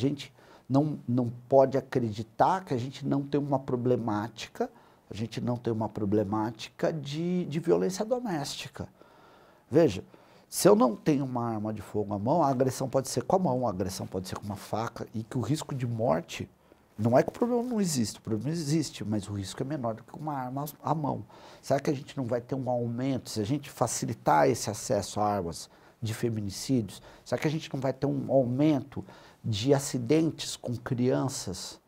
A gente não, não pode acreditar que a gente não tem uma problemática, a gente não tem uma problemática de, de violência doméstica. Veja, se eu não tenho uma arma de fogo à mão, a agressão pode ser com a mão, a agressão pode ser com uma faca, e que o risco de morte, não é que o problema não existe, o problema existe, mas o risco é menor do que uma arma à mão. Será que a gente não vai ter um aumento, se a gente facilitar esse acesso a armas, de feminicídios? Será que a gente não vai ter um aumento de acidentes com crianças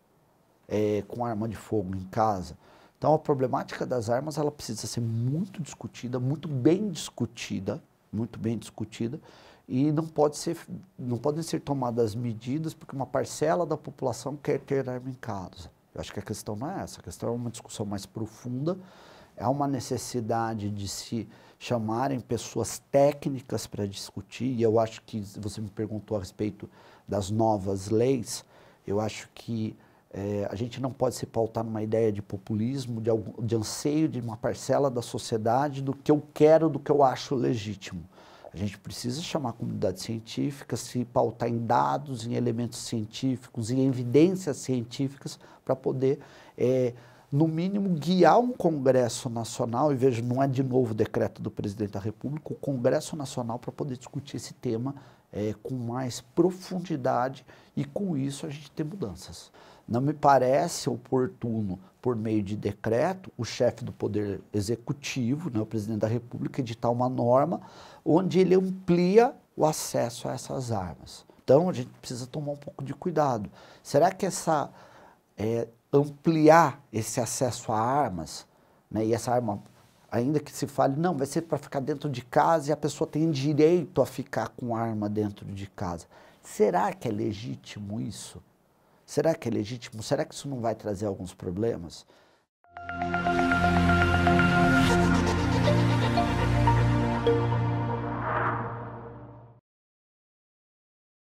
é, com arma de fogo em casa? Então, a problemática das armas ela precisa ser muito discutida, muito bem discutida, muito bem discutida, e não pode ser, não podem ser tomadas medidas porque uma parcela da população quer ter arma em casa. Eu acho que a questão não é essa, a questão é uma discussão mais profunda há uma necessidade de se chamarem pessoas técnicas para discutir, e eu acho que você me perguntou a respeito das novas leis, eu acho que é, a gente não pode se pautar numa ideia de populismo, de, algum, de anseio de uma parcela da sociedade do que eu quero, do que eu acho legítimo. A gente precisa chamar a comunidade científica, se pautar em dados, em elementos científicos, em evidências científicas, para poder é, no mínimo, guiar um Congresso Nacional, e veja, não é de novo decreto do presidente da República, o Congresso Nacional para poder discutir esse tema é, com mais profundidade e com isso a gente ter mudanças. Não me parece oportuno, por meio de decreto, o chefe do Poder Executivo, né, o presidente da República, editar uma norma onde ele amplia o acesso a essas armas. Então a gente precisa tomar um pouco de cuidado. Será que essa é, ampliar esse acesso a armas, né, e essa arma, ainda que se fale, não, vai ser para ficar dentro de casa e a pessoa tem direito a ficar com arma dentro de casa. Será que é legítimo isso? Será que é legítimo? Será que isso não vai trazer alguns problemas?